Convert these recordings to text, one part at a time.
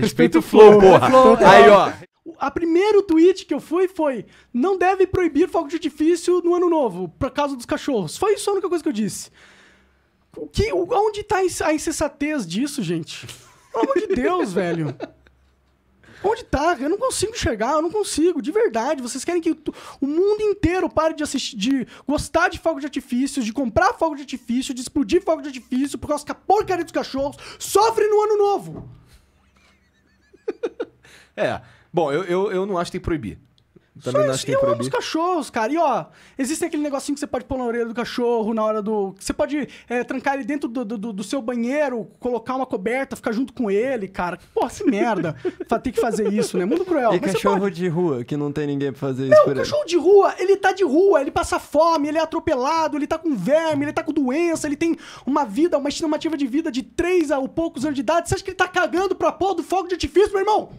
Respeita o flow, né? porra. Né? aí, ó. A primeiro tweet que eu fui foi: não deve proibir fogo de artifício no ano novo, por causa dos cachorros. Foi isso a única coisa que eu disse. O que, onde tá a insensatez disso, gente? Pelo amor de Deus, velho. Onde tá? Eu não consigo enxergar, eu não consigo, de verdade. Vocês querem que o mundo inteiro pare de assistir, de gostar de fogo de artifício, de comprar fogo de artifício, de explodir fogo de artifício por causa que a porcaria dos cachorros sofre no ano novo. é. Bom, eu, eu, eu não acho que tem que proibir. Também Só isso. tem é proibir. os cachorros, cara. E ó, existe aquele negocinho que você pode pôr na orelha do cachorro na hora do. Você pode é, trancar ele dentro do, do, do, seu banheiro, colocar uma coberta, ficar junto com ele, cara. Porra, que merda. tem que fazer isso, né? Muito cruel. E Mas cachorro pode... de rua, que não tem ninguém pra fazer não, isso. Não, cachorro de rua, ele tá de rua, ele passa fome, ele é atropelado, ele tá com verme, ele tá com doença, ele tem uma vida, uma estimativa de vida de 3 a poucos anos de idade. Você acha que ele tá cagando pra pôr do fogo de artifício, meu irmão?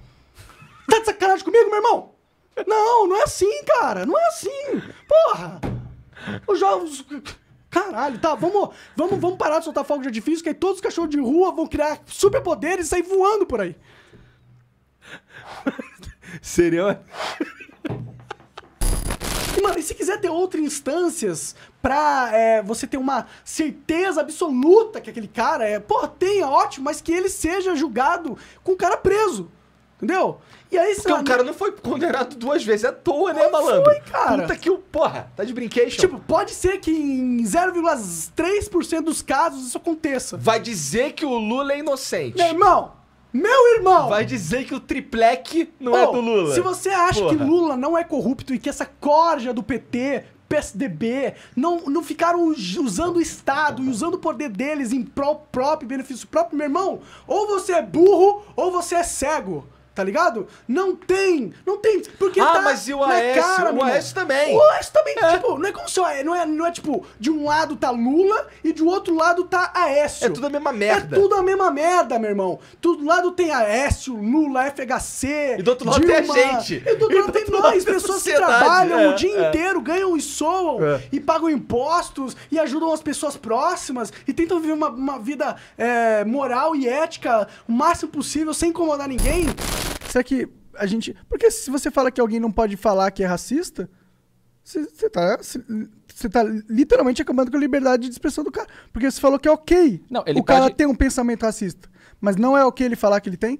Tá de sacanagem comigo, meu irmão? Não, não é assim, cara. Não é assim. Porra. Os jogos. Caralho, tá, vamos, vamos, vamos parar de soltar fogo de artifício, que aí todos os cachorros de rua vão criar superpoderes e sair voando por aí. Seria. Mano, e se quiser ter outras instâncias pra é, você ter uma certeza absoluta que aquele cara é. Porra, tenha, ótimo, mas que ele seja julgado com o cara preso. Entendeu? E aí, Porque o cara não foi condenado duas vezes é à toa, né, malandro? Foi, cara. Puta que o. Porra, tá de brinquedo. Tipo, pode ser que em 0,3% dos casos isso aconteça. Vai dizer que o Lula é inocente. Meu irmão! Meu irmão! Vai dizer que o triplec não oh, é do Lula. Se você acha porra. que Lula não é corrupto e que essa corja do PT PSDB, não, não ficaram usando o Estado e usando o poder deles em pró próprio benefício próprio, meu irmão. Ou você é burro ou você é cego tá ligado? Não tem, não tem. Porque ah, tá mas e o AS? Cara, o AS também. O AS também, é. tipo, não é como se o AS, não é, não é tipo, de um lado tá Lula e do outro lado tá Aécio. É tudo a mesma merda. É tudo a mesma merda, meu irmão. Do lado tem Aécio, Lula, FHC. E do outro lado Dilma, tem a gente. E do outro lado tem nós, pessoas que trabalham é, o dia é. inteiro, ganham e soam, é. e pagam impostos, e ajudam as pessoas próximas, e tentam viver uma, uma vida é, moral e ética o máximo possível, sem incomodar ninguém. Será é que a gente. Porque se você fala que alguém não pode falar que é racista, você tá, tá literalmente acabando com a liberdade de expressão do cara. Porque você falou que é ok. Não, ele o cara tem um pensamento racista. Mas não é ok ele falar que ele tem?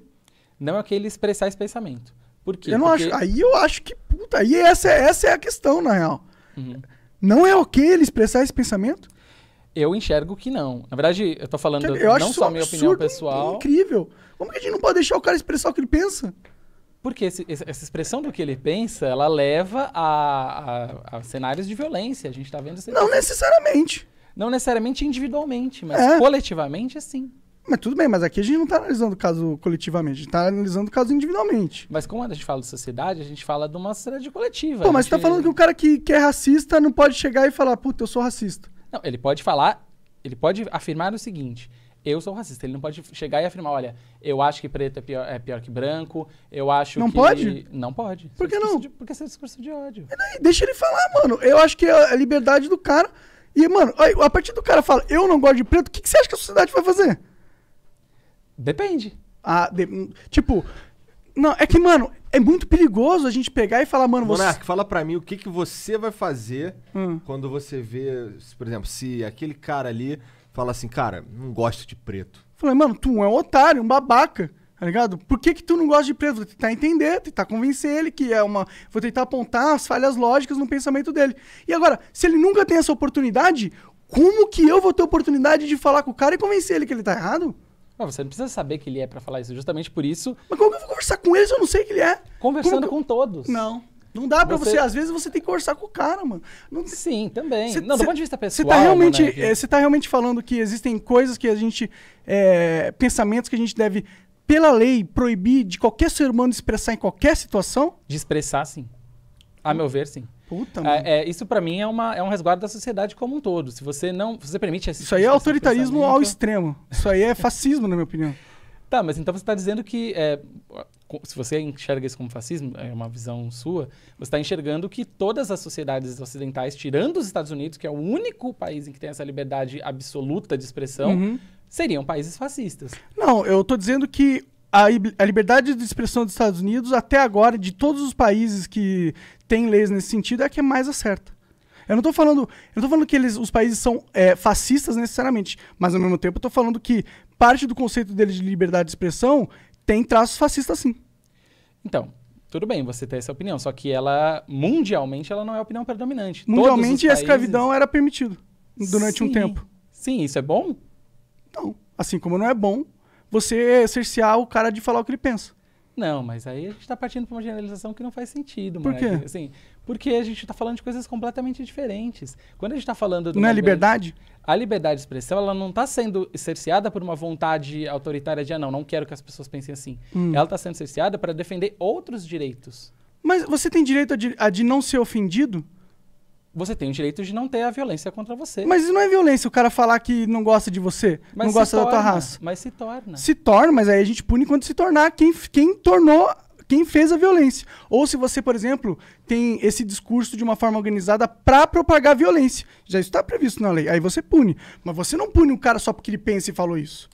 Não é ok ele expressar esse pensamento. Por quê? Eu não Porque... acho. Aí eu acho que. Puta, aí essa, é, essa é a questão, na real. Uhum. Não é ok ele expressar esse pensamento? Eu enxergo que não. Na verdade, eu tô falando eu não só minha opinião pessoal. Incrível. Como que a gente não pode deixar o cara expressar o que ele pensa? Porque esse, essa expressão do que ele pensa, ela leva a, a, a cenários de violência. A gente tá vendo isso. Não necessariamente. Não necessariamente individualmente, mas é. coletivamente, sim. Mas tudo bem, mas aqui a gente não está analisando o caso coletivamente, a gente está analisando o caso individualmente. Mas quando a gente fala de sociedade, a gente fala de uma sociedade coletiva. Pô, mas gente... você tá falando que o cara que, que é racista não pode chegar e falar, puta, eu sou racista. Não, ele pode falar, ele pode afirmar o seguinte: eu sou racista. Ele não pode chegar e afirmar, olha, eu acho que preto é pior, é pior que branco, eu acho não que... Não pode? Não pode. Por que não? De, porque isso é discurso de ódio. Daí, é, né, deixa ele falar, mano. Eu acho que é a liberdade do cara... E, mano, a partir do cara fala, eu não gosto de preto, o que, que você acha que a sociedade vai fazer? Depende. Ah, de... tipo, não, é que, mano, é muito perigoso a gente pegar e falar, mano, você. Monark, fala pra mim o que, que você vai fazer hum. quando você vê, por exemplo, se aquele cara ali fala assim, cara, não gosto de preto. Falei, mano, tu é um otário, um babaca, tá ligado? Por que, que tu não gosta de preto? Vou tentar entender, tentar convencer ele que é uma. Vou tentar apontar as falhas lógicas no pensamento dele. E agora, se ele nunca tem essa oportunidade, como que eu vou ter oportunidade de falar com o cara e convencer ele que ele tá errado? Não, você não precisa saber que ele é para falar isso. Justamente por isso. Mas como que eu vou conversar com ele se eu não sei que ele é? Conversando com todos. Não. Não dá pra você... você... Às vezes você tem que conversar com o cara, mano. Não... Sim, também. Cê, não, do ponto de vista tá pessoal. Você tá, realmente, né, é, tá realmente falando que existem coisas que a gente. É, pensamentos que a gente deve, pela lei, proibir de qualquer ser humano expressar em qualquer situação? De expressar, sim. A meu ver, sim. Puta, é, mano. É, é, isso para mim é, uma, é um resguardo da sociedade como um todo. Se você não. Se você permite Isso aí é tipo autoritarismo ao extremo. Isso aí é fascismo, na minha opinião. Tá, mas então você está dizendo que. É, se você enxerga isso como fascismo, é uma visão sua, você está enxergando que todas as sociedades ocidentais, tirando os Estados Unidos, que é o único país em que tem essa liberdade absoluta de expressão, uhum. seriam países fascistas. Não, eu estou dizendo que a, a liberdade de expressão dos Estados Unidos, até agora, de todos os países que têm leis nesse sentido, é a que é mais acerta. Eu não estou falando, eu não tô falando que eles, os países são é, fascistas necessariamente, mas ao mesmo tempo eu tô falando que parte do conceito deles de liberdade de expressão tem traços fascistas sim. Então, tudo bem você ter essa opinião, só que ela mundialmente ela não é a opinião predominante. Mundialmente países... a escravidão era permitido durante sim, um tempo. Sim, isso é bom? Não. Assim como não é bom você cercear o cara de falar o que ele pensa. Não, mas aí a gente está partindo para uma generalização que não faz sentido. Por quê? Assim, porque a gente está falando de coisas completamente diferentes. Quando a gente está falando... Não é liberdade? a liberdade de expressão ela não está sendo cerceada por uma vontade autoritária de, ah, não, não quero que as pessoas pensem assim. Hum. Ela está sendo cerceada para defender outros direitos. Mas você tem direito a de, a de não ser ofendido? você tem o direito de não ter a violência contra você. Mas não é violência o cara falar que não gosta de você, mas não gosta torna, da tua raça. Mas se torna. Se torna, mas aí a gente pune quando se tornar quem, quem tornou, quem fez a violência. Ou se você, por exemplo, tem esse discurso de uma forma organizada para propagar violência. Já está previsto na lei. Aí você pune. Mas você não pune o cara só porque ele pensa e falou isso.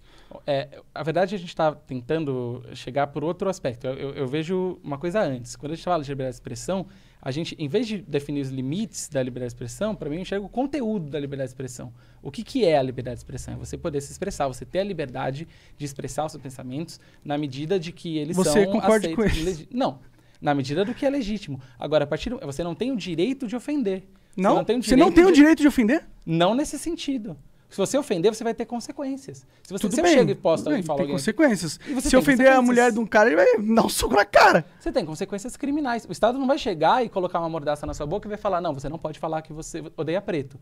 É, a verdade, é a gente está tentando chegar por outro aspecto. Eu, eu, eu vejo uma coisa antes. Quando a gente fala de liberdade de expressão, a gente, em vez de definir os limites da liberdade de expressão, para mim eu enxergo o conteúdo da liberdade de expressão. O que, que é a liberdade de expressão? É você poder se expressar, você ter a liberdade de expressar os seus pensamentos na medida de que eles você são concorda Com isso Não, na medida do que é legítimo. Agora, a partir do, você não tem o direito de ofender. Não? Você não tem o direito, não tem o direito de ofender? Não nesse sentido. Se você ofender, você vai ter consequências. Se você, tudo bem, chega e posta bem, e fala tem alguém, consequências. se ofender a mulher de um cara, ele vai dar um soco na cara. Você tem consequências criminais. O Estado não vai chegar e colocar uma mordaça na sua boca e vai falar: "Não, você não pode falar que você odeia preto".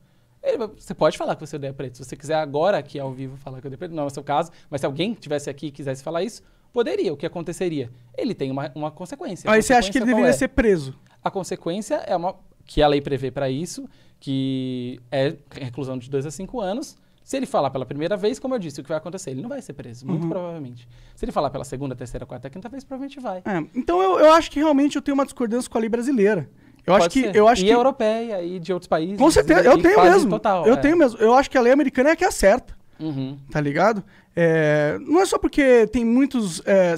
você pode falar que você odeia preto. Se você quiser agora aqui ao vivo falar que odeia preto, não é o seu caso, mas se alguém tivesse aqui e quisesse falar isso, poderia. O que aconteceria? Ele tem uma, uma consequência. Aí consequência você acha que ele deveria é? ser preso? A consequência é uma que a lei prevê para isso que é reclusão de 2 a 5 anos. Se ele falar pela primeira vez, como eu disse, o que vai acontecer? Ele não vai ser preso, muito uhum. provavelmente. Se ele falar pela segunda, terceira, quarta, quinta vez, provavelmente vai. É, então eu, eu acho que realmente eu tenho uma discordância com a lei brasileira. Eu Pode acho que, ser. eu acho e que... europeia e de outros países. Com certeza, eu tenho mesmo. Total, eu é. tenho mesmo. Eu acho que a lei americana é a que é certa. Uhum. Tá ligado? É... não é só porque tem muitos. É...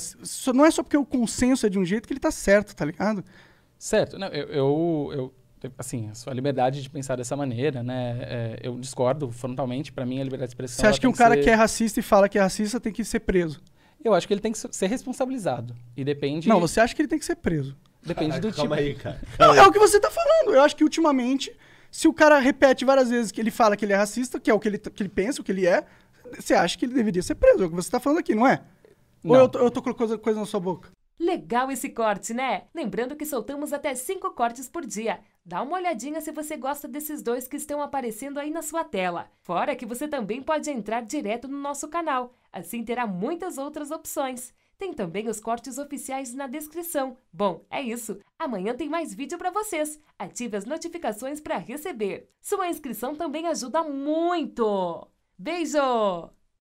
não é só porque o consenso é de um jeito que ele tá certo, tá ligado? Certo. Não, eu, eu, eu assim, a sua liberdade de pensar dessa maneira, né? É, eu discordo frontalmente. Para mim, a liberdade de expressão. Você acha que um cara ser... que é racista e fala que é racista tem que ser preso? Eu acho que ele tem que ser responsabilizado. E depende. Não, você acha que ele tem que ser preso. Depende ah, do calma tipo. Aí, cara. Calma Não, é o que você tá falando. Eu acho que ultimamente, se o cara repete várias vezes que ele fala que ele é racista, que é o que ele, que ele pensa, o que ele é, você acha que ele deveria ser preso. É o que você tá falando aqui, não é? Não. Ou eu tô, eu tô colocando coisa na sua boca? Legal esse corte, né? Lembrando que soltamos até cinco cortes por dia. Dá uma olhadinha se você gosta desses dois que estão aparecendo aí na sua tela. Fora que você também pode entrar direto no nosso canal, assim terá muitas outras opções. Tem também os cortes oficiais na descrição. Bom, é isso. Amanhã tem mais vídeo para vocês. Ative as notificações para receber. Sua inscrição também ajuda muito. Beijo!